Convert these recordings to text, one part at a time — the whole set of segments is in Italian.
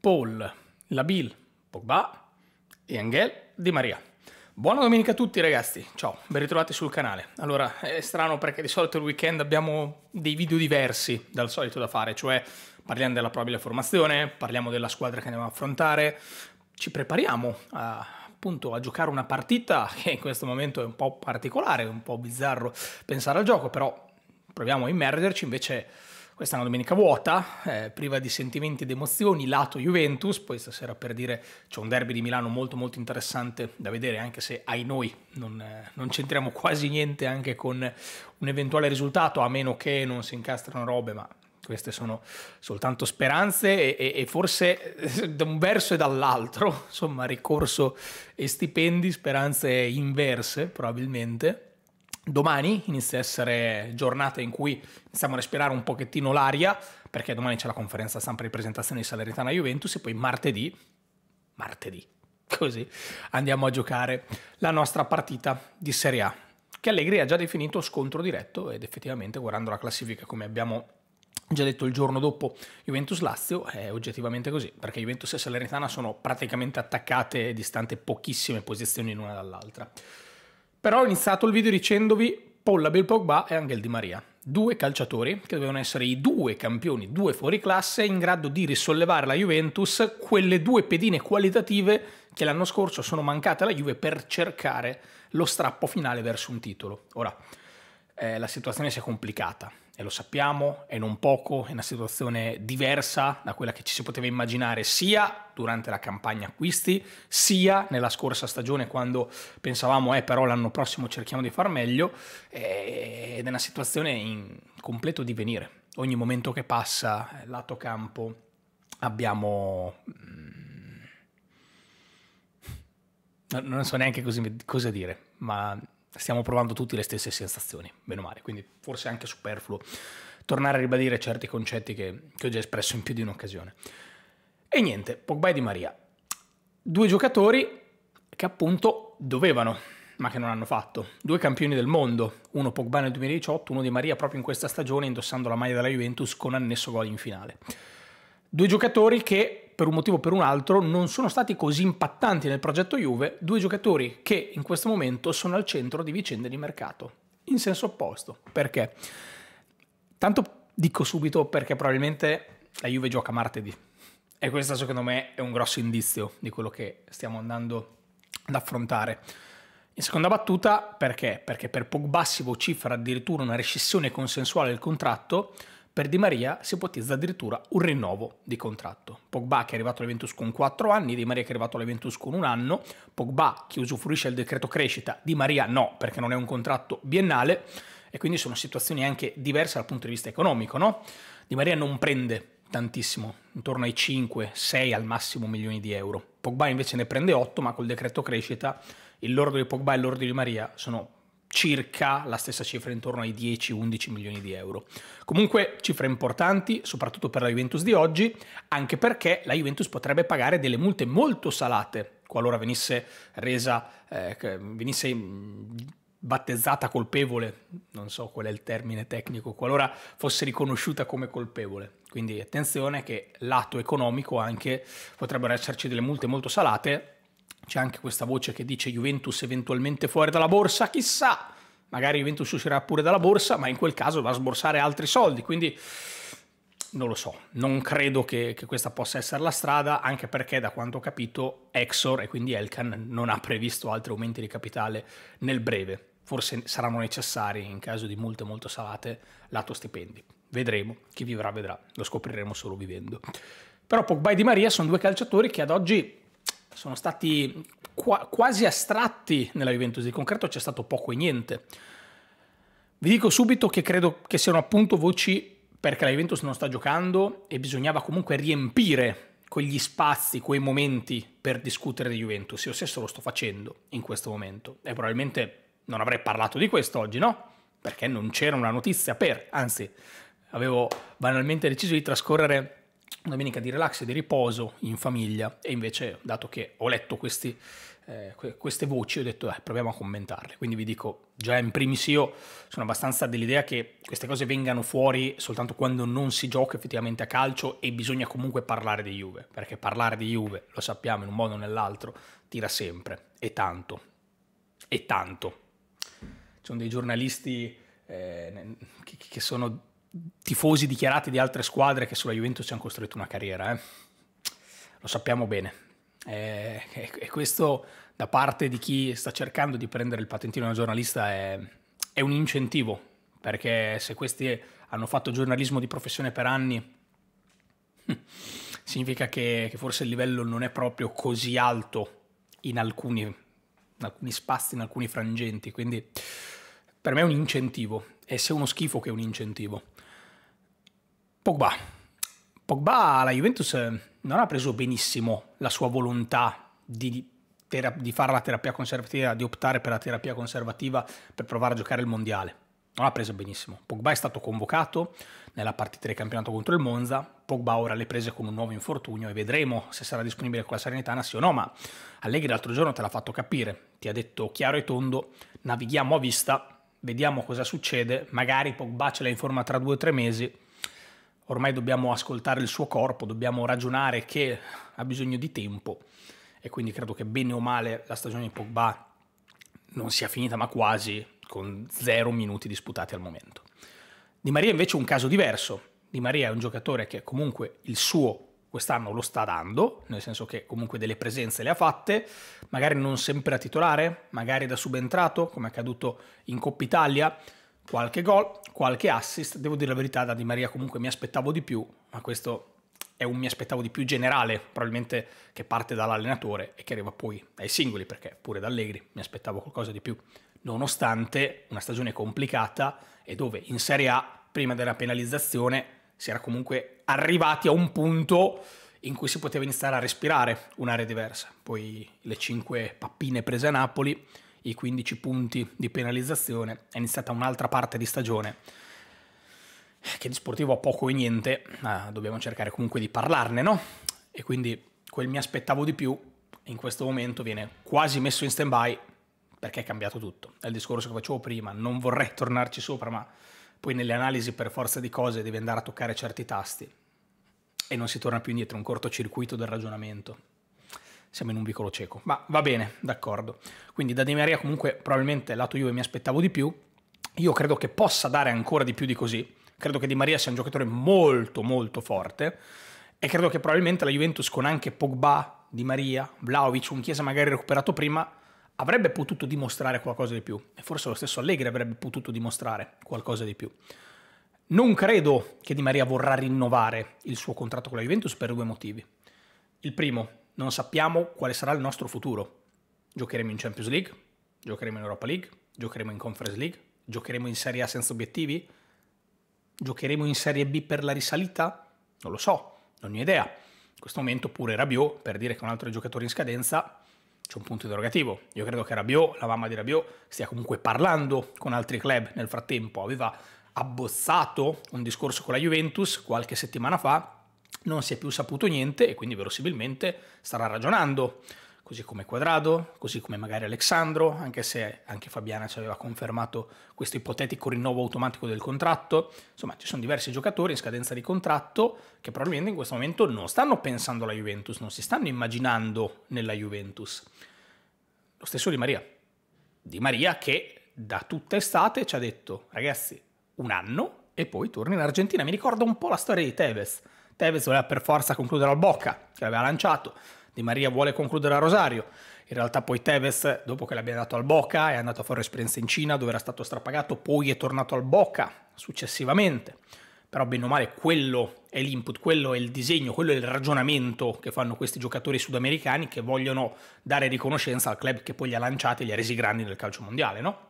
Paul, Labil, Pogba e Angel Di Maria. Buona domenica a tutti ragazzi, ciao, ben ritrovati sul canale. Allora, è strano perché di solito il weekend abbiamo dei video diversi dal solito da fare, cioè parliamo della probabile formazione, parliamo della squadra che andiamo a affrontare, ci prepariamo a, appunto a giocare una partita che in questo momento è un po' particolare, un po' bizzarro pensare al gioco, però proviamo a immergerci invece questa è una domenica vuota, eh, priva di sentimenti ed emozioni, lato Juventus, poi stasera per dire c'è un derby di Milano molto molto interessante da vedere, anche se ai noi non, eh, non c'entriamo quasi niente anche con un eventuale risultato, a meno che non si incastrano robe, ma queste sono soltanto speranze e, e, e, forse eh, da un verso e dall'altro, insomma, ricorso e stipendi, speranze inverse probabilmente. Domani inizia a essere giornata in cui iniziamo a respirare un pochettino l'aria, perché domani c'è la conferenza stampa di presentazione di Salernitana Juventus e poi martedì, martedì, così, andiamo a giocare la nostra partita di Serie A, che Allegri ha già definito scontro diretto ed effettivamente guardando la classifica come abbiamo già detto il giorno dopo Juventus-Lazio, è oggettivamente così, perché Juventus e Salernitana sono praticamente attaccate e distante pochissime posizioni l'una dall'altra. Però ho iniziato il video dicendovi Polla Bill Pogba e Angel Di Maria due calciatori che dovevano essere i due campioni, due fuori classe, in grado di risollevare la Juventus, quelle due pedine qualitative che l'anno scorso sono mancate alla Juve per cercare lo strappo finale verso un titolo. Ora, eh, la situazione si è complicata e lo sappiamo, è non poco, è una situazione diversa da quella che ci si poteva immaginare sia durante la campagna acquisti, sia nella scorsa stagione quando pensavamo, eh però l'anno prossimo cerchiamo di far meglio, eh, ed è una situazione in completo divenire. Ogni momento che passa, eh, lato campo, abbiamo... Mm, non so neanche cosa dire, ma stiamo provando tutti le stesse sensazioni, meno male, quindi forse è anche superfluo tornare a ribadire certi concetti che, che ho già espresso in più di un'occasione. E niente, Pogba e Di Maria, due giocatori che appunto dovevano, ma che non hanno fatto, due campioni del mondo, uno Pogba nel 2018, uno Di Maria proprio in questa stagione indossando la maglia della Juventus con annesso gol in finale. Due giocatori che per un motivo o per un altro non sono stati così impattanti nel progetto Juve due giocatori che in questo momento sono al centro di vicende di mercato. In senso opposto. Perché? Tanto dico subito perché probabilmente la Juve gioca martedì. E questo secondo me è un grosso indizio di quello che stiamo andando ad affrontare. In seconda battuta perché? Perché per Pogba si vocifera addirittura una rescissione consensuale del contratto per Di Maria si ipotizza addirittura un rinnovo di contratto. Pogba che è arrivato all'Eventus con 4 anni, Di Maria che è arrivato all'Eventus con un anno, Pogba che usufruisce del decreto crescita, Di Maria no perché non è un contratto biennale e quindi sono situazioni anche diverse dal punto di vista economico, no? Di Maria non prende tantissimo, intorno ai 5, 6 al massimo milioni di euro. Pogba invece ne prende 8, ma col decreto crescita il lordo di Pogba e il lordo di Maria sono circa la stessa cifra intorno ai 10-11 milioni di euro. Comunque cifre importanti, soprattutto per la Juventus di oggi, anche perché la Juventus potrebbe pagare delle multe molto salate qualora venisse resa, eh, venisse mm, battezzata colpevole, non so qual è il termine tecnico, qualora fosse riconosciuta come colpevole. Quindi attenzione che lato economico anche potrebbero esserci delle multe molto salate c'è anche questa voce che dice Juventus eventualmente fuori dalla borsa, chissà, magari Juventus uscirà pure dalla borsa, ma in quel caso va a sborsare altri soldi, quindi non lo so, non credo che, che, questa possa essere la strada, anche perché da quanto ho capito Exor e quindi Elkan non ha previsto altri aumenti di capitale nel breve, forse saranno necessari in caso di multe molto salate lato stipendi. Vedremo, chi vivrà vedrà, lo scopriremo solo vivendo. Però Pogba e Di Maria sono due calciatori che ad oggi sono stati qua- quasi astratti nella Juventus, di concreto c'è stato poco e niente. Vi dico subito che credo che siano appunto voci perché la Juventus non sta giocando e bisognava comunque riempire quegli spazi, quei momenti per discutere di Juventus. Io stesso lo sto facendo in questo momento e probabilmente non avrei parlato di questo oggi, no? Perché non c'era una notizia per, anzi, avevo banalmente deciso di trascorrere domenica di relax e di riposo in famiglia e invece dato che ho letto questi, eh, queste voci ho detto eh, proviamo a commentarle quindi vi dico già in primis io sono abbastanza dell'idea che queste cose vengano fuori soltanto quando non si gioca effettivamente a calcio e bisogna comunque parlare di Juve perché parlare di Juve lo sappiamo in un modo o nell'altro tira sempre e tanto e tanto ci sono dei giornalisti eh, che sono tifosi dichiarati di altre squadre che sulla Juventus ci hanno costruito una carriera, eh? lo sappiamo bene. Eh, e, e, questo da parte di chi sta cercando di prendere il patentino da giornalista è, è un incentivo, perché se questi hanno fatto giornalismo di professione per anni, significa che, che forse il livello non è proprio così alto in alcuni, in alcuni spazi, in alcuni frangenti, quindi per me è un incentivo. E se uno schifo che è un incentivo. Pogba. Pogba alla Juventus non ha preso benissimo la sua volontà di, di, fare la terapia conservativa, di optare per la terapia conservativa per provare a giocare il mondiale. Non ha preso benissimo. Pogba è stato convocato nella partita del campionato contro il Monza. Pogba ora le prese con un nuovo infortunio e vedremo se sarà disponibile con la Serenitana sì o no, ma Allegri l'altro giorno te l'ha fatto capire. Ti ha detto chiaro e tondo, navighiamo a vista, vediamo cosa succede, magari Pogba ce l'ha in forma tra due o tre mesi ormai dobbiamo ascoltare il suo corpo, dobbiamo ragionare che ha bisogno di tempo e quindi credo che bene o male la stagione di Pogba non sia finita ma quasi con zero minuti disputati al momento. Di Maria invece è un caso diverso, Di Maria è un giocatore che comunque il suo quest'anno lo sta dando, nel senso che comunque delle presenze le ha fatte, magari non sempre a titolare, magari da subentrato come è accaduto in Coppa Italia, qualche gol, qualche assist. Devo dire la verità, da Di Maria comunque mi aspettavo di più, ma questo è un mi aspettavo di più generale, probabilmente che parte dall'allenatore e che arriva poi dai singoli, perché pure da Allegri mi aspettavo qualcosa di più, nonostante una stagione complicata e dove in Serie A, prima della penalizzazione, si era comunque arrivati a un punto in cui si poteva iniziare a respirare un'area diversa. Poi le cinque pappine prese a Napoli i 15 punti di penalizzazione, è iniziata un'altra parte di stagione che di sportivo ha poco e niente, ma dobbiamo cercare comunque di parlarne, no? E quindi quel mi aspettavo di più in questo momento viene quasi messo in stand-by perché è cambiato tutto. È il discorso che facevo prima, non vorrei tornarci sopra, ma poi nelle analisi per forza di cose devi andare a toccare certi tasti e non si torna più indietro, un cortocircuito del ragionamento siamo in un vicolo cieco. Ma va bene, d'accordo. Quindi da Di Maria comunque probabilmente lato Juve mi aspettavo di più. Io credo che possa dare ancora di più di così. Credo che Di Maria sia un giocatore molto molto forte e credo che probabilmente la Juventus con anche Pogba, Di Maria, Vlaovic, un Chiesa magari recuperato prima, avrebbe potuto dimostrare qualcosa di più e forse lo stesso Allegri avrebbe potuto dimostrare qualcosa di più. Non credo che Di Maria vorrà rinnovare il suo contratto con la Juventus per due motivi. Il primo, non sappiamo quale sarà il nostro futuro. Giocheremo in Champions League, giocheremo in Europa League, giocheremo in Conference League, giocheremo in Serie A senza obiettivi, giocheremo in Serie B per la risalita? Non lo so, non ne ho idea. In questo momento pure Rabiot, per dire che un altro giocatore in scadenza, c'è un punto interrogativo. Io credo che Rabiot, la mamma di Rabiot, stia comunque parlando con altri club nel frattempo. Aveva abbozzato un discorso con la Juventus qualche settimana fa non si è più saputo niente e quindi verosimilmente starà ragionando, così come Quadrado, così come magari Alessandro, anche se anche Fabiana ci aveva confermato questo ipotetico rinnovo automatico del contratto. Insomma, ci sono diversi giocatori in scadenza di contratto che probabilmente in questo momento non stanno pensando alla Juventus, non si stanno immaginando nella Juventus. Lo stesso Di Maria. Di Maria che da tutta estate ci ha detto, ragazzi, un anno e poi torni in Argentina. Mi ricorda un po' la storia di Tevez Tevez voleva per forza concludere al Bocca, che l'aveva lanciato, Di Maria vuole concludere a Rosario, in realtà poi Tevez, dopo che l'abbia dato al Bocca, è andato a fare esperienza in Cina dove era stato strapagato, poi è tornato al Bocca successivamente. Però bene o male quello è l'input, quello è il disegno, quello è il ragionamento che fanno questi giocatori sudamericani che vogliono dare riconoscenza al club che poi li ha lanciati e li ha resi grandi nel calcio mondiale, no?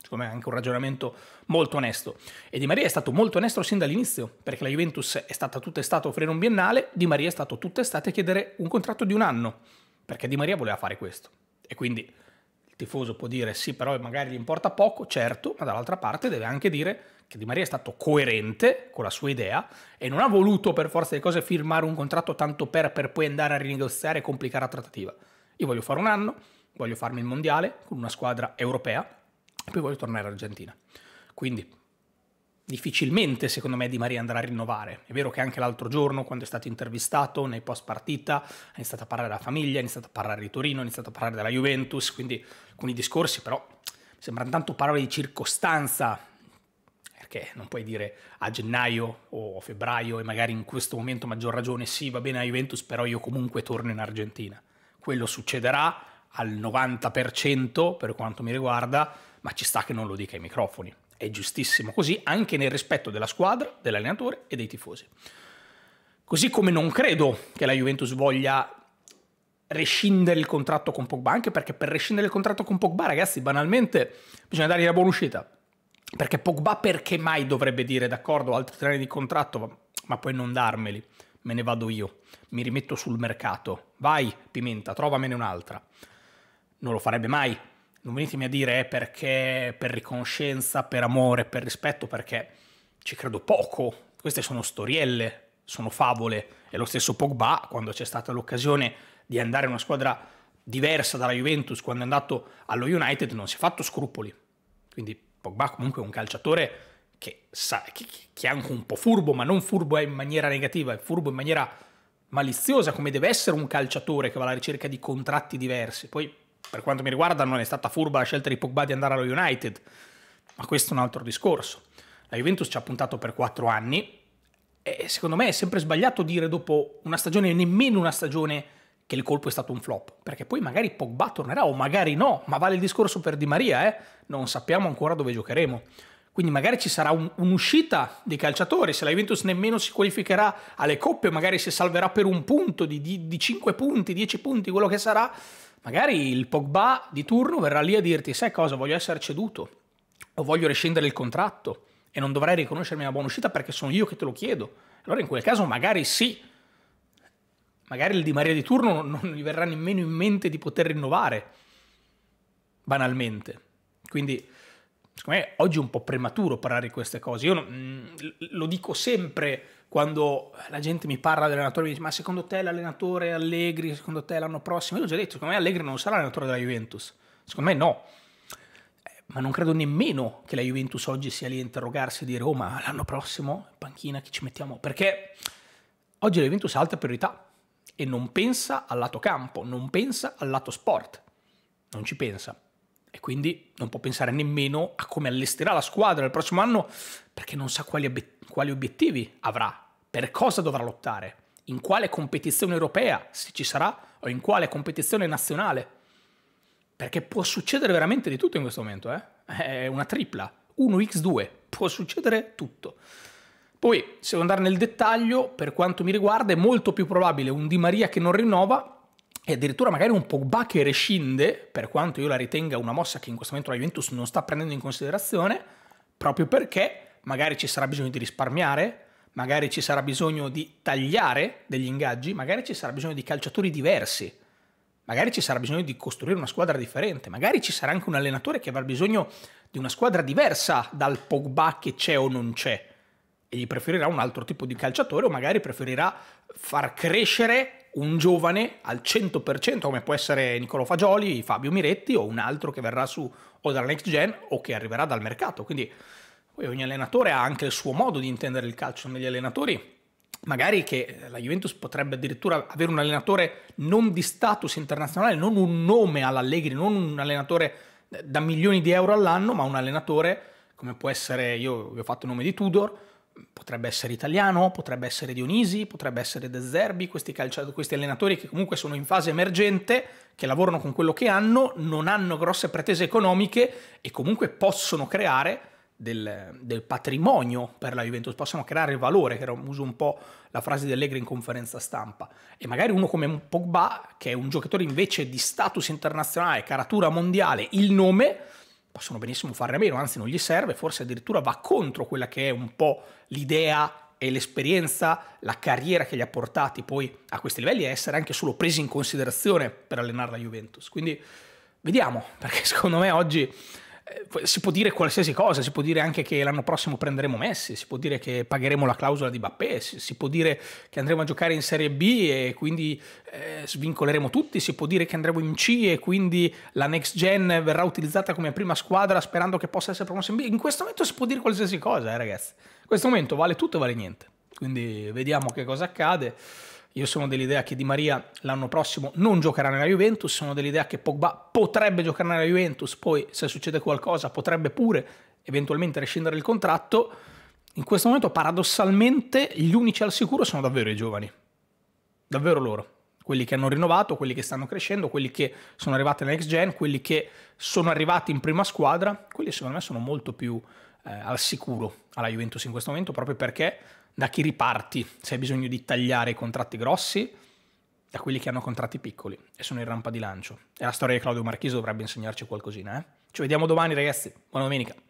Secondo me è anche un ragionamento molto onesto. E Di Maria è stato molto onesto sin dall'inizio, perché la Juventus è stata tutta estate a offrire un biennale, Di Maria è stato tutta estate a chiedere un contratto di un anno, perché Di Maria voleva fare questo. E quindi il tifoso può dire sì, però magari gli importa poco, certo, ma dall'altra parte deve anche dire che Di Maria è stato coerente con la sua idea e non ha voluto per forza di cose firmare un contratto tanto per, per poi andare a rinegoziare e complicare la trattativa. Io voglio fare un anno, voglio farmi il mondiale con una squadra europea, poi voglio tornare in Argentina. Quindi difficilmente secondo me Di Maria andrà a rinnovare. È vero che anche l'altro giorno quando è stato intervistato nei post partita ha iniziato a parlare della famiglia, ha iniziato a parlare di Torino, ha iniziato a parlare della Juventus, quindi alcuni discorsi però mi sembrano tanto parole di circostanza perché non puoi dire a gennaio o febbraio e magari in questo momento maggior ragione sì va bene la Juventus però io comunque torno in Argentina. Quello succederà al 90% per quanto mi riguarda ma ci sta che non lo dica ai microfoni. È giustissimo così, anche nel rispetto della squadra, dell'allenatore e dei tifosi. Così come non credo che la Juventus voglia rescindere il contratto con Pogba, anche perché per rescindere il contratto con Pogba, ragazzi, banalmente bisogna dargli la buona uscita. Perché Pogba perché mai dovrebbe dire d'accordo, altri tre anni di contratto, ma poi non darmeli? Me ne vado io, mi rimetto sul mercato. Vai, Pimenta, trovamene un'altra. Non lo farebbe mai non venitemi a dire eh, perché per riconoscenza, per amore, per rispetto, perché ci credo poco. Queste sono storielle, sono favole. E lo stesso Pogba, quando c'è stata l'occasione di andare in una squadra diversa dalla Juventus, quando è andato allo United, non si è fatto scrupoli. Quindi Pogba comunque è un calciatore che, sa, che, che è anche un po' furbo, ma non furbo eh, in maniera negativa, è furbo in maniera maliziosa, come deve essere un calciatore che va alla ricerca di contratti diversi. Poi per quanto mi riguarda non è stata furba la scelta di Pogba di andare allo United, ma questo è un altro discorso. La Juventus ci ha puntato per 4 anni e secondo me è sempre sbagliato dire dopo una stagione, nemmeno una stagione, che il colpo è stato un flop, perché poi magari Pogba tornerà o magari no, ma vale il discorso per Di Maria, eh? non sappiamo ancora dove giocheremo. Quindi magari ci sarà un, un'uscita dei calciatori, se la Juventus nemmeno si qualificherà alle coppe, magari si salverà per un punto, di, di, di 5 punti, 10 punti, quello che sarà, magari il Pogba di turno verrà lì a dirti, sai cosa, voglio essere ceduto o voglio rescindere il contratto e non dovrai riconoscermi una buona uscita perché sono io che te lo chiedo. Allora in quel caso magari sì, magari il Di Maria di turno non gli verrà nemmeno in mente di poter rinnovare, banalmente. Quindi secondo me oggi è un po' prematuro parlare di queste cose. Io mm, lo dico sempre quando la gente mi parla dell'allenatore, mi dice ma secondo te l'allenatore Allegri, secondo te l'anno prossimo? Io ho già detto, secondo me Allegri non sarà l'allenatore della Juventus, secondo me no. Eh, ma non credo nemmeno che la Juventus oggi sia lì a interrogarsi e dire oh ma l'anno prossimo panchina chi ci mettiamo? Perché oggi la Juventus ha altre priorità e non pensa al lato campo, non pensa al lato sport, non ci pensa e quindi non può pensare nemmeno a come allesterà la squadra il prossimo anno perché non sa quali, ob- quali obiettivi avrà, per cosa dovrà lottare, in quale competizione europea, se ci sarà, o in quale competizione nazionale. Perché può succedere veramente di tutto in questo momento, eh? È una tripla, 1x2, può succedere tutto. Poi, se devo andare nel dettaglio, per quanto mi riguarda, è molto più probabile un Di Maria che non rinnova e addirittura magari un Pogba che rescinde, per quanto io la ritenga una mossa che in questo momento la Juventus non sta prendendo in considerazione, proprio perché magari ci sarà bisogno di risparmiare, magari ci sarà bisogno di tagliare degli ingaggi, magari ci sarà bisogno di calciatori diversi, magari ci sarà bisogno di costruire una squadra differente, magari ci sarà anche un allenatore che avrà bisogno di una squadra diversa dal Pogba che c'è o non c'è e gli preferirà un altro tipo di calciatore o magari preferirà far crescere un giovane al 100%, come può essere Nicolo Fagioli, Fabio Miretti o un altro che verrà su o dalla next gen o che arriverà dal mercato. Quindi poi ogni allenatore ha anche il suo modo di intendere il calcio. negli allenatori magari che eh, la Juventus potrebbe addirittura avere un allenatore non di status internazionale, non un nome all'Allegri, non un allenatore eh, da milioni di euro all'anno, ma un allenatore come può essere, io vi ho fatto il nome di Tudor, potrebbe essere italiano, potrebbe essere Dionisi, potrebbe essere De Zerbi, questi, calciatori, questi allenatori che comunque sono in fase emergente, che lavorano con quello che hanno, non hanno grosse pretese economiche e comunque possono creare del, del patrimonio per la Juventus, possono creare valore, che era, uso un po' la frase di Allegri in conferenza stampa. E magari uno come Pogba, che è un giocatore invece di status internazionale, caratura mondiale, il nome possono benissimo farne a meno, anzi non gli serve, forse addirittura va contro quella che è un po' l'idea e l'esperienza, la carriera che li ha portati poi a questi livelli a essere anche solo presi in considerazione per allenare la Juventus. Quindi vediamo, perché secondo me oggi eh, si può dire qualsiasi cosa, si può dire anche che l'anno prossimo prenderemo Messi, si può dire che pagheremo la clausola di Bappé, si, può dire che andremo a giocare in Serie B e quindi eh, svincoleremo tutti, si può dire che andremo in C e quindi la next gen verrà utilizzata come prima squadra sperando che possa essere promossa in B. In questo momento si può dire qualsiasi cosa, eh, ragazzi. In questo momento vale tutto e vale niente. Quindi vediamo che cosa accade. Io sono dell'idea che Di Maria l'anno prossimo non giocherà nella Juventus, sono dell'idea che Pogba potrebbe giocare nella Juventus, poi se succede qualcosa potrebbe pure eventualmente rescindere il contratto. In questo momento paradossalmente gli unici al sicuro sono davvero i giovani, davvero loro, quelli che hanno rinnovato, quelli che stanno crescendo, quelli che sono arrivati alla next gen, quelli che sono arrivati in prima squadra, quelli secondo me sono molto più eh, al sicuro alla Juventus in questo momento proprio perché da chi riparti se hai bisogno di tagliare i contratti grossi da quelli che hanno contratti piccoli e sono in rampa di lancio. E la storia di Claudio Marchiso dovrebbe insegnarci qualcosina. Eh? Ci vediamo domani ragazzi, buona domenica.